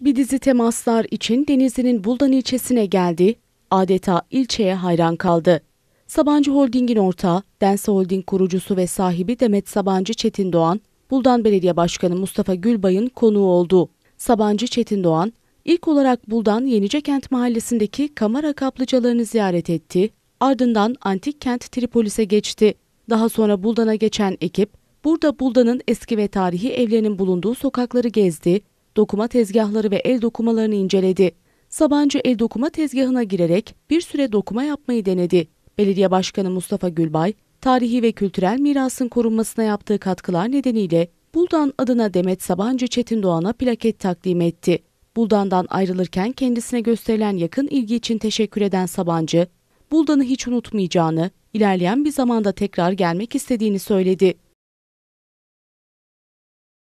Bir dizi temaslar için Denizli'nin Buldan ilçesine geldi, adeta ilçeye hayran kaldı. Sabancı Holding'in ortağı, Dense Holding kurucusu ve sahibi Demet Sabancı Çetin Doğan, Buldan Belediye Başkanı Mustafa Gülbay'ın konuğu oldu. Sabancı Çetin Doğan, ilk olarak Buldan Yenicekent Mahallesi'ndeki kamera kaplıcalarını ziyaret etti, ardından antik kent Tripolis'e geçti. Daha sonra Buldan'a geçen ekip, burada Buldan'ın eski ve tarihi evlerinin bulunduğu sokakları gezdi, dokuma tezgahları ve el dokumalarını inceledi. Sabancı el dokuma tezgahına girerek bir süre dokuma yapmayı denedi. Belediye Başkanı Mustafa Gülbay, tarihi ve kültürel mirasın korunmasına yaptığı katkılar nedeniyle Buldan adına Demet Sabancı Çetin Doğan'a plaket takdim etti. Buldan'dan ayrılırken kendisine gösterilen yakın ilgi için teşekkür eden Sabancı, Buldan'ı hiç unutmayacağını, ilerleyen bir zamanda tekrar gelmek istediğini söyledi.